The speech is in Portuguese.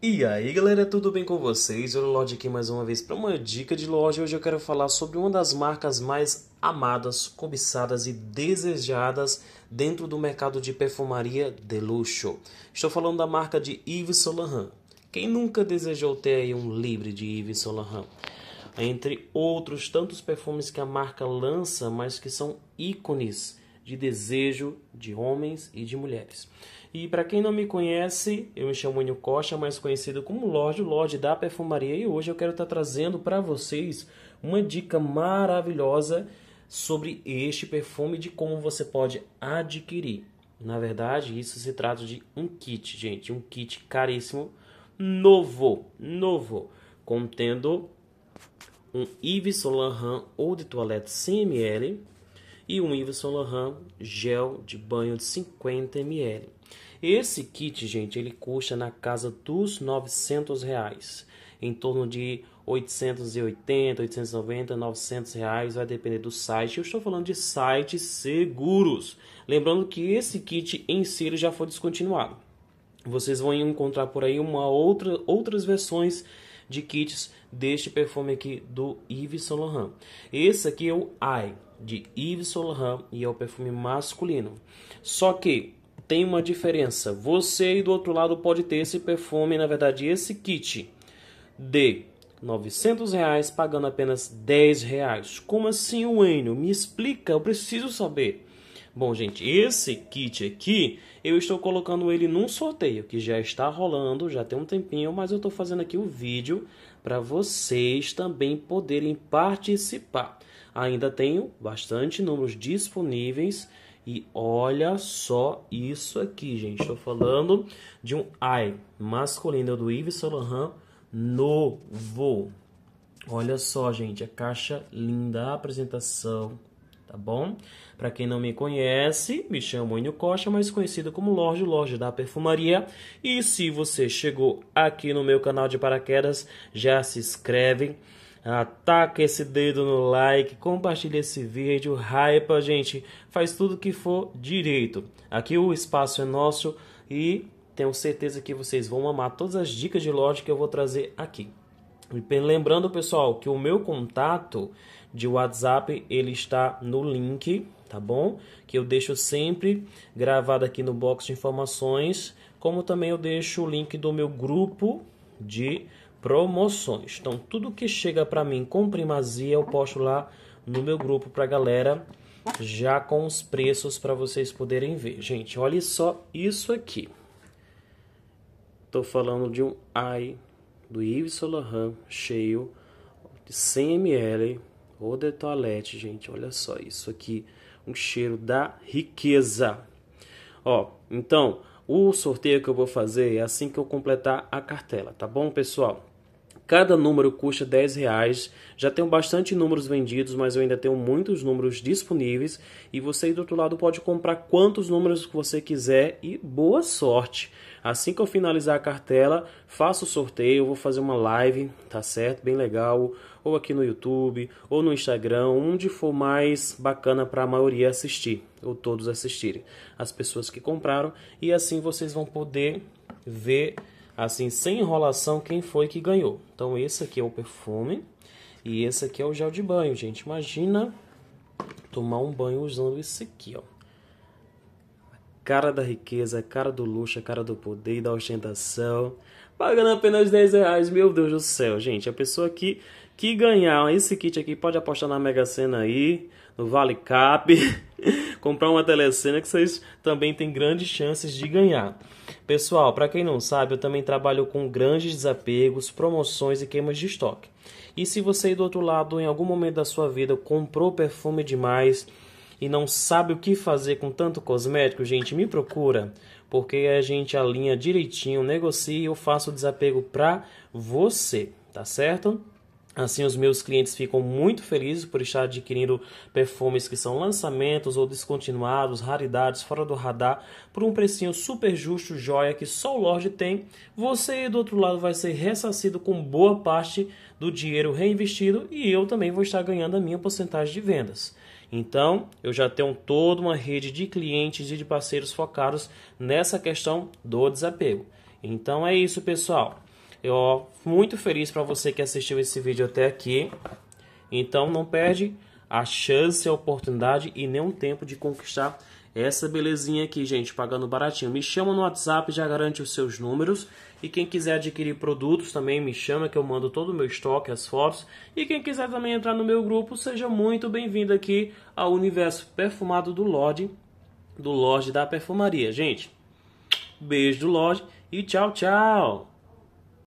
E aí galera, tudo bem com vocês? Eu Lorde aqui mais uma vez para uma dica de loja. Hoje eu quero falar sobre uma das marcas mais amadas, cobiçadas e desejadas dentro do mercado de perfumaria de luxo. Estou falando da marca de Yves Saint Laurent. Quem nunca desejou ter aí um livre de Yves Saint Laurent? Entre outros tantos perfumes que a marca lança, mas que são ícones de desejo de homens e de mulheres. E para quem não me conhece, eu me chamo Enio Costa, mais conhecido como Lorde, Lorde da Perfumaria, e hoje eu quero estar tá trazendo para vocês uma dica maravilhosa sobre este perfume de como você pode adquirir. Na verdade, isso se trata de um kit, gente, um kit caríssimo, novo, novo, contendo um Yves Saint Laurent ou de toilette 100ml, e um Yves Saint Laurent gel de banho de 50 ml. Esse kit, gente, ele custa na casa dos 900 reais, em torno de 880, 890, 900 reais, vai depender do site. Eu estou falando de sites seguros. Lembrando que esse kit em si já foi descontinuado. Vocês vão encontrar por aí uma outra, outras versões de kits deste perfume aqui do Yves Saint Laurent. Esse aqui é o I de Yves Saint Laurent e é o perfume masculino. Só que tem uma diferença. Você do outro lado pode ter esse perfume, na verdade, esse kit de 900 reais pagando apenas 10 reais. Como assim, Wayne? Me explica, eu preciso saber. Bom, gente, esse kit aqui, eu estou colocando ele num sorteio que já está rolando, já tem um tempinho, mas eu estou fazendo aqui o um vídeo para vocês também poderem participar ainda tenho bastante números disponíveis. E olha só isso aqui, gente. Estou falando de um I masculino do Yves Saint Laurent novo. Olha só, gente, a caixa linda, a apresentação, tá bom? Para quem não me conhece, me chamo Enio Costa, mais conhecido como Lorde, Lorde da Perfumaria. E se você chegou aqui no meu canal de paraquedas, já se inscreve Ataca esse dedo no like, compartilha esse vídeo, hypa, gente. Faz tudo que for direito. Aqui o espaço é nosso e tenho certeza que vocês vão amar todas as dicas de loja que eu vou trazer aqui. E lembrando, pessoal, que o meu contato de WhatsApp ele está no link, tá bom? Que eu deixo sempre gravado aqui no box de informações, como também eu deixo o link do meu grupo de promoções. Então, tudo que chega para mim com primazia, eu posto lá no meu grupo para galera, já com os preços para vocês poderem ver. Gente, olha só isso aqui. Tô falando de um AI do Yves Saint Laurent cheio de 100 ml, ou de toilette, gente, olha só isso aqui, um cheiro da riqueza. Ó, então, o sorteio que eu vou fazer é assim que eu completar a cartela, tá bom, pessoal? Cada número custa 10 reais. Já tenho bastante números vendidos, mas eu ainda tenho muitos números disponíveis. E você do outro lado pode comprar quantos números você quiser e boa sorte. Assim que eu finalizar a cartela, faço o sorteio, vou fazer uma live, tá certo? Bem legal, ou aqui no YouTube, ou no Instagram, onde for mais bacana para a maioria assistir, ou todos assistirem, as pessoas que compraram, e assim vocês vão poder ver assim, sem enrolação, quem foi que ganhou. Então, esse aqui é o perfume e esse aqui é o gel de banho, gente. Imagina tomar um banho usando isso aqui, ó. Cara da riqueza, cara do luxo, cara do poder e da ostentação. Pagando apenas 10 reais, meu Deus do céu, gente. A pessoa aqui que ganhar esse kit aqui pode apostar na Mega Sena aí, no Vale Cap. comprar uma telecena que vocês também têm grandes chances de ganhar. Pessoal, para quem não sabe, eu também trabalho com grandes desapegos, promoções e queimas de estoque. E se você do outro lado, em algum momento da sua vida, comprou perfume demais e não sabe o que fazer com tanto cosmético, gente, me procura, porque a gente alinha direitinho, negocia e eu faço o desapego para você, tá certo? Assim, os meus clientes ficam muito felizes por estar adquirindo perfumes que são lançamentos ou descontinuados, raridades, fora do radar, por um precinho super justo, joia que só o Lorde tem. Você, do outro lado, vai ser ressarcido com boa parte do dinheiro reinvestido e eu também vou estar ganhando a minha porcentagem de vendas. Então, eu já tenho toda uma rede de clientes e de parceiros focados nessa questão do desapego. Então é isso, pessoal. Eu muito feliz para você que assistiu esse vídeo até aqui. Então não perde a chance, a oportunidade e nem um tempo de conquistar essa belezinha aqui, gente, pagando baratinho. Me chama no WhatsApp, já garante os seus números. E quem quiser adquirir produtos também me chama, que eu mando todo o meu estoque, as fotos. E quem quiser também entrar no meu grupo, seja muito bem-vindo aqui ao universo perfumado do Lorde, do Lorde da Perfumaria. Gente, beijo do Lorde e tchau, tchau!